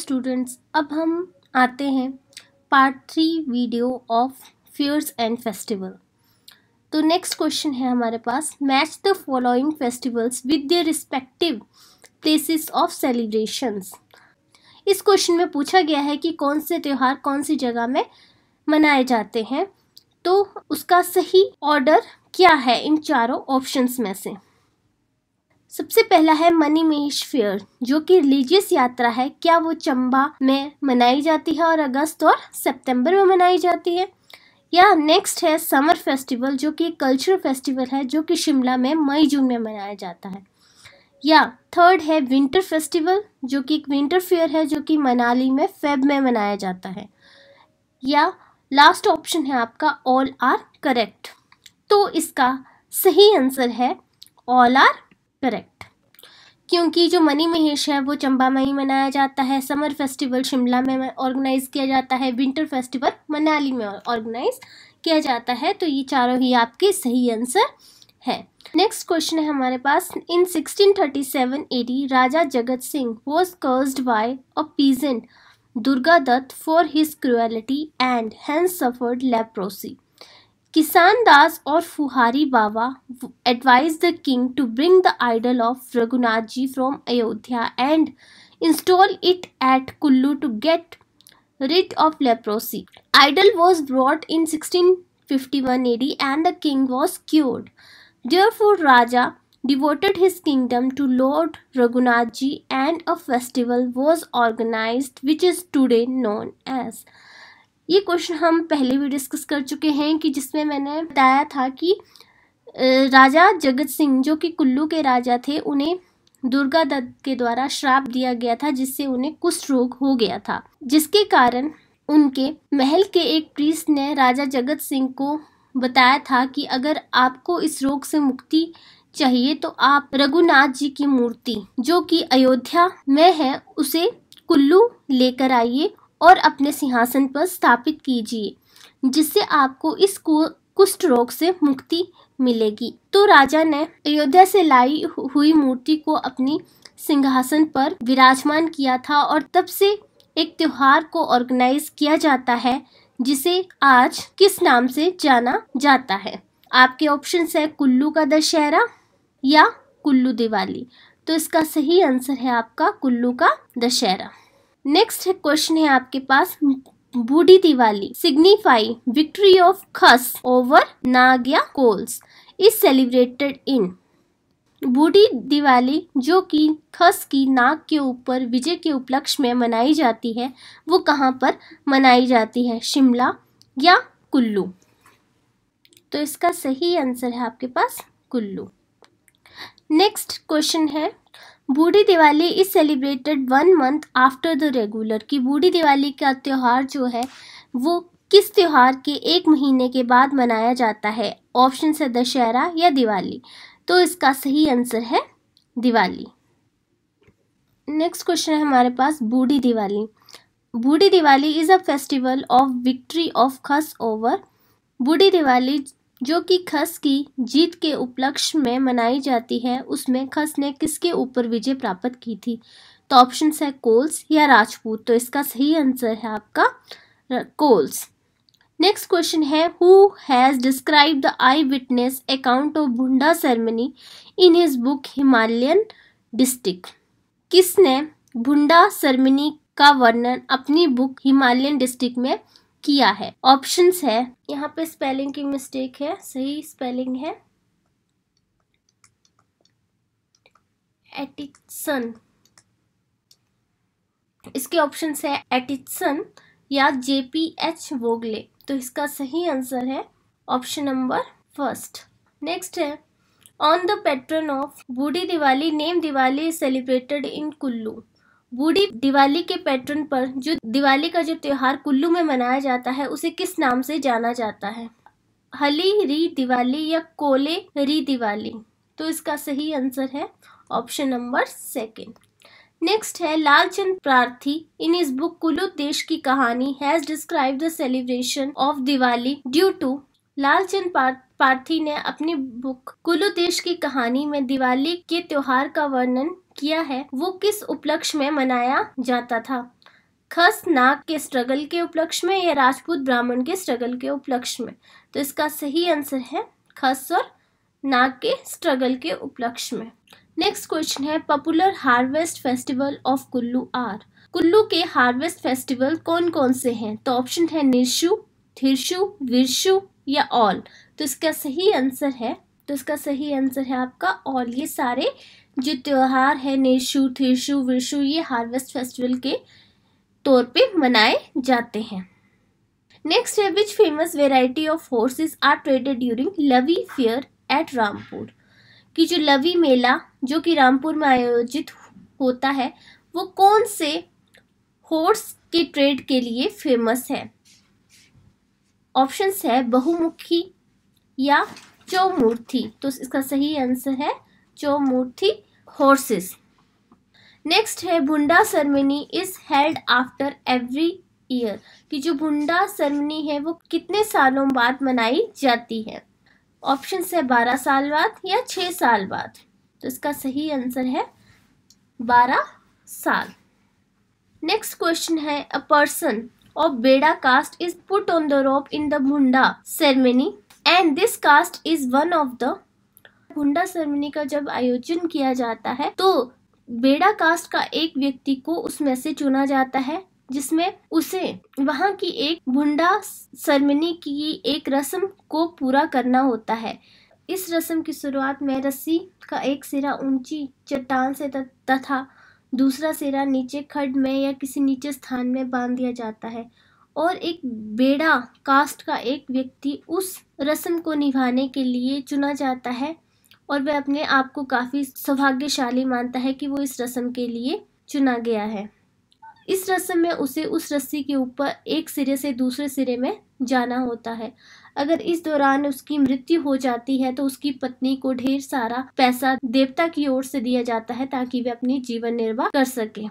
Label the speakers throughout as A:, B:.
A: Students अब हम आते हैं part three video of fairs and festival तो नेक्स्ट क्वेश्चन है हमारे पास match the following festivals with the respective places of celebrations इस क्वेश्चन में पूछा गया है कि कौन से त्यौहार कौन सी जगह में मनाए जाते हैं तो उसका सही ऑर्डर क्या है इन चारों ऑप्शंस में से सबसे पहला है मनी महेश फेयर जो कि रिलीजियस यात्रा है क्या वो चंबा में मनाई जाती है और अगस्त और सितंबर में मनाई जाती है या नेक्स्ट है समर फेस्टिवल जो कि कल्चरल फेस्टिवल है जो कि शिमला में मई जून में मनाया जाता है या थर्ड है विंटर फेस्टिवल जो कि एक विंटर फेयर है जो कि मनाली में फेब में मनाया जाता है या लास्ट ऑप्शन है आपका ऑल आर करेक्ट तो इसका सही आंसर है ऑल आर करेक्ट क्योंकि जो मनी महेश है वो चंबा में ही मनाया जाता है समर फेस्टिवल शिमला में ऑर्गेनाइज किया जाता है विंटर फेस्टिवल मनाली में ऑर्गेनाइज किया जाता है तो ये चारों ही आपके सही आंसर है नेक्स्ट क्वेश्चन है हमारे पास इन 1637 AD Raja Jagat Singh was cursed by a peasant Durga Dutt for his cruelty and hence suffered leprosy Kisan Das or Fuhari Baba advised the king to bring the idol of Raghunathji from Ayodhya and install it at Kullu to get rid of leprosy. Idol was brought in 1651 AD and the king was cured. Therefore Raja devoted his kingdom to Lord Raghunathji and a festival was organized which is today known as ये question हम पहले भी discuss कर चुके हैं कि जिसमें मैंने बताया था कि राजा जगत सिंह जो कि कुल्लू के राजा थे उन्हें दुर्गा दत्त के द्वारा श्राप दिया गया था जिससे उन्हें कुष्ठ रोग हो गया था जिसके कारण उनके महल के एक प्रीस ने राजा जगत सिंह को बताया था कि अगर आपको इस रोग से मुक्ति चाहिए तो आप रघुनाथ जी की मूर्ति जो कि अयोध्या में है उसे कुल्लू लेकर आइए और अपने सिंहासन पर स्थापित कीजिए जिससे आपको इस कुष्ठ रोग से मुक्ति मिलेगी तो राजा ने अयोध्या से लाई हुई मूर्ति को अपनी सिंहासन पर विराजमान किया था और तब से एक त्योहार को ऑर्गेनाइज किया जाता है जिसे आज किस नाम से जाना जाता है आपके ऑप्शन है कुल्लू का दशहरा या कुल्लू दिवाली तो इसका सही आंसर है आपका कुल्लू का दशहरा नेक्स्ट क्वेश्चन है आपके पास Budhi Diwali signify victory of Khas over Naag या कोल्स इज सेलिब्रेटेड इन बूढ़ी दिवाली जो कि खस की नाग के ऊपर विजय के उपलक्ष्य में मनाई जाती है वो कहाँ पर मनाई जाती है शिमला या कुल्लू तो इसका सही आंसर है आपके पास कुल्लू नेक्स्ट क्वेश्चन है Budhi Diwali is celebrated one month after the regular कि बूढ़ी दिवाली का त्यौहार जो है वो किस त्यौहार के एक महीने के बाद मनाया जाता है ऑप्शन है दशहरा या दिवाली तो इसका सही आंसर है दिवाली नेक्स्ट क्वेश्चन है हमारे पास Budhi Diwali Budhi Diwali is a festival of victory of Khas over Budhi Diwali जो कि खस की जीत के उपलक्ष्य में मनाई जाती है उसमें खस ने किसके ऊपर विजय प्राप्त की थी तो ऑप्शन है कोल्स या राजपूत तो इसका सही आंसर है आपका कोल्स नेक्स्ट क्वेश्चन है who has describe the eye witness account of Bhunda ceremony in his book Himalayan district किसने भुंडा सेरेमनी का वर्णन अपनी बुक हिमालयन डिस्ट्रिक्ट में किया है ऑप्शंस है यहाँ पे स्पेलिंग की मिस्टेक है सही स्पेलिंग है एटिक्सन इसके ऑप्शन है एटिक्सन या जेपी एच वोगले तो इसका सही आंसर है ऑप्शन नंबर फर्स्ट नेक्स्ट है on the pattern of Budhi Diwali name Diwali celebrated in Kullu Budhi Diwali के पैटर्न पर जो दिवाली का जो त्यौहार कुल्लू में मनाया जाता है उसे किस नाम से जाना जाता है हली री दिवाली या कोले री दिवाली तो इसका सही आंसर है ऑप्शन नंबर सेकेंड नेक्स्ट है लालचंद प्रार्थी इन इस बुक कुल्लू देश की कहानी has describe the celebration of Diwali due to Lalchand Parthi ने अपनी बुक कुल्लू देश की कहानी में दिवाली के त्योहार का वर्णन किया है वो किस उपलक्ष्य में मनाया जाता था खस नाग के स्ट्रगल के उपलक्ष्य में या राजपूत ब्राह्मण के स्ट्रगल के उपलक्ष्य में तो इसका सही आंसर है खस और नाग के स्ट्रगल के उपलक्ष में नेक्स्ट क्वेश्चन है popular harvest festival of Kullu are Kullu के हार्वेस्ट फेस्टिवल कौन कौन से हैं तो ऑप्शन है निशु थिरशु विरशु या ऑल तो इसका सही आंसर है तो इसका सही आंसर है आपका ऑल ये सारे जो त्यौहार है नेशु थीशु विशु ये हार्वेस्ट फेस्टिवल के तौर पे मनाए जाते हैं नेक्स्ट है which famous variety of horses are traded during Lavi fair at Rampur कि जो लवी मेला जो कि रामपुर में आयोजित होता है वो कौन से हॉर्स के ट्रेड के लिए फेमस है ऑप्शंस है बहुमुखी या चौमूर्ति तो इसका सही आंसर है जो मूड हॉर्सेस नेक्स्ट है Bunda ceremony is held after every year कि जो बुंडा सरमनी है वो कितने सालों बाद मनाई जाती है ऑप्शन है बारह साल बाद या छः साल बाद तो इसका सही आंसर है बारह साल नेक्स्ट क्वेश्चन है a person of Beda caste is put on the rope in the Bhunda ceremony and this caste is one of the Bhunda ceremony का जब आयोजन किया जाता है तो बेड़ा कास्ट का एक व्यक्ति को उसमें से चुना जाता है जिसमें उसे वहाँ की एक भुंडा सरमिनी की एक रस्म को पूरा करना होता है इस रस्म की शुरुआत में रस्सी का एक सिरा ऊंची चट्टान से तथा दूसरा सिरा नीचे खड में या किसी नीचे स्थान में बांध दिया जाता है और एक बेड़ा कास्ट का एक व्यक्ति उस रस्म को निभाने के लिए चुना जाता है और वह अपने आप को काफ़ी सौभाग्यशाली मानता है कि वो इस रस्म के लिए चुना गया है इस रस्म में उसे उस रस्सी के ऊपर एक सिरे से दूसरे सिरे में जाना होता है अगर इस दौरान उसकी मृत्यु हो जाती है तो उसकी पत्नी को ढेर सारा पैसा देवता की ओर से दिया जाता है ताकि वे अपनी जीवन निर्वाह कर सके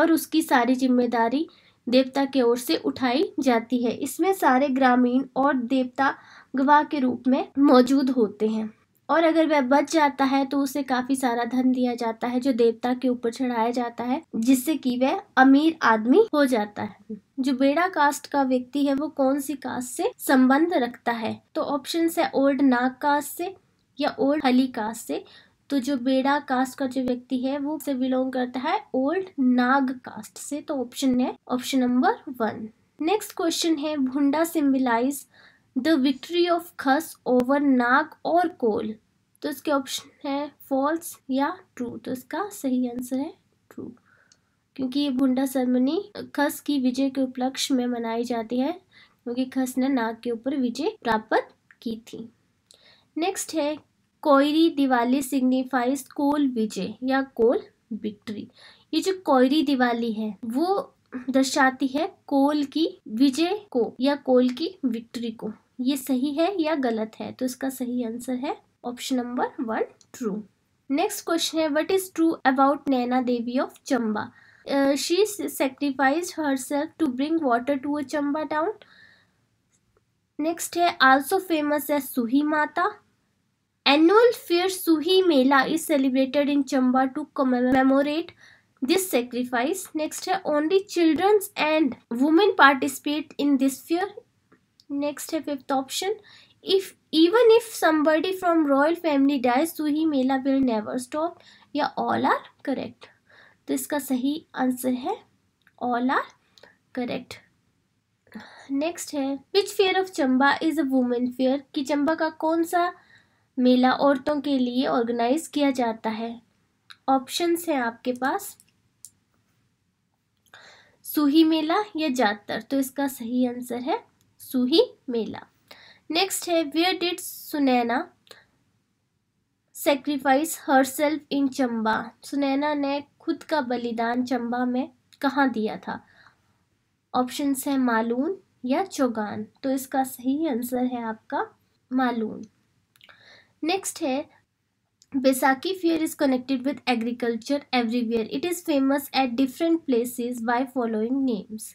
A: और उसकी सारी जिम्मेदारी देवता की ओर से उठाई जाती है इसमें सारे ग्रामीण और देवता गवाह के रूप में मौजूद होते हैं और अगर वह बच जाता है तो उसे काफी सारा धन दिया जाता है जो देवता के ऊपर चढ़ाया जाता है जिससे कि वह अमीर आदमी हो जाता है जो बेड़ा कास्ट का व्यक्ति है वो कौन सी कास्ट से संबंध रखता है तो ऑप्शन है ओल्ड नाग कास्ट से या ओल्ड हली कास्ट से तो जो बेड़ा कास्ट का जो व्यक्ति है वो से बिलोंग करता है ओल्ड नाग कास्ट से तो ऑप्शन है option number one next question है Bhunda symbolize the victory of Khas over Naag और कोल तो इसके ऑप्शन है फॉल्स या ट्रू तो इसका सही आंसर है ट्रू क्योंकि ये भुंडा सेरेमनी खस की विजय के उपलक्ष्य में मनाई जाती है क्योंकि खस ने नाग के ऊपर विजय प्राप्त की थी नेक्स्ट है कोयरी दिवाली सिग्निफाइज कोल विजय या कोल विक्ट्री ये जो कोयरी दिवाली है वो दर्शाती है कोल की विजय को या कोल की विक्ट्री को ये सही है या गलत है तो इसका सही आंसर है option number one true next question है what is true about Naina Devi of Chamba she sacrifice her self to bring water to a Chamba town next है आल्सो फेमस है Suhi Mata annual fair Suhi Mela is celebrated in Chamba to memorate this sacrifice next है only childrens and women participate in this fair next है fifth option if even if somebody from royal family dies तो ही mela will never stop या all are correct तो इसका सही answer है all are correct next है which fair of Chamba is a women fair कि चंबा का कौन सा मेला औरतों के लिए ऑर्गेनाइज किया जाता है ऑप्शंस हैं आपके पास सूही मेला या जातर तो इसका सही आंसर है सूही मेला नेक्स्ट है where did Sunaina sacrifice herself in Chamba Sunaina ने खुद का बलिदान चंबा में कहाँ दिया था ऑप्शन है मालून या चौगान तो इसका सही आंसर है आपका मालून नेक्स्ट है Baisakhi fair is connected with agriculture everywhere it is famous at different places by following names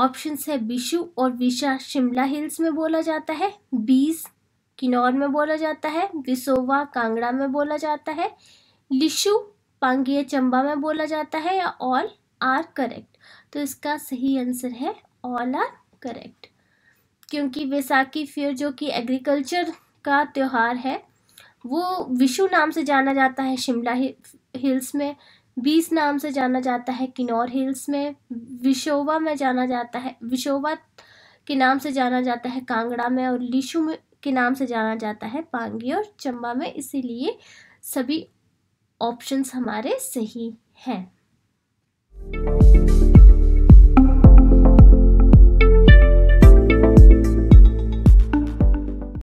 A: option है विशु और विशा शिमला हिल्स में बोला जाता है बीज किन्नौर में बोला जाता है विसोवा कांगड़ा में बोला जाता है लिशु पांगिया चंबा में बोला जाता है या ऑल आर करेक्ट तो इसका सही आंसर है ऑल आर करेक्ट क्योंकि वैसाखी फेयर जो कि एग्रीकल्चर का त्यौहार है वो विशु नाम से जाना जाता है शिमला हिल्स में बीस नाम से जाना जाता है किन्नौर हिल्स में विशोवा में जाना जाता है विशोवा के नाम से जाना जाता है कांगड़ा में और लिशु में के नाम से जाना जाता है पांगी और चंबा में इसीलिए सभी ऑप्शंस हमारे सही हैं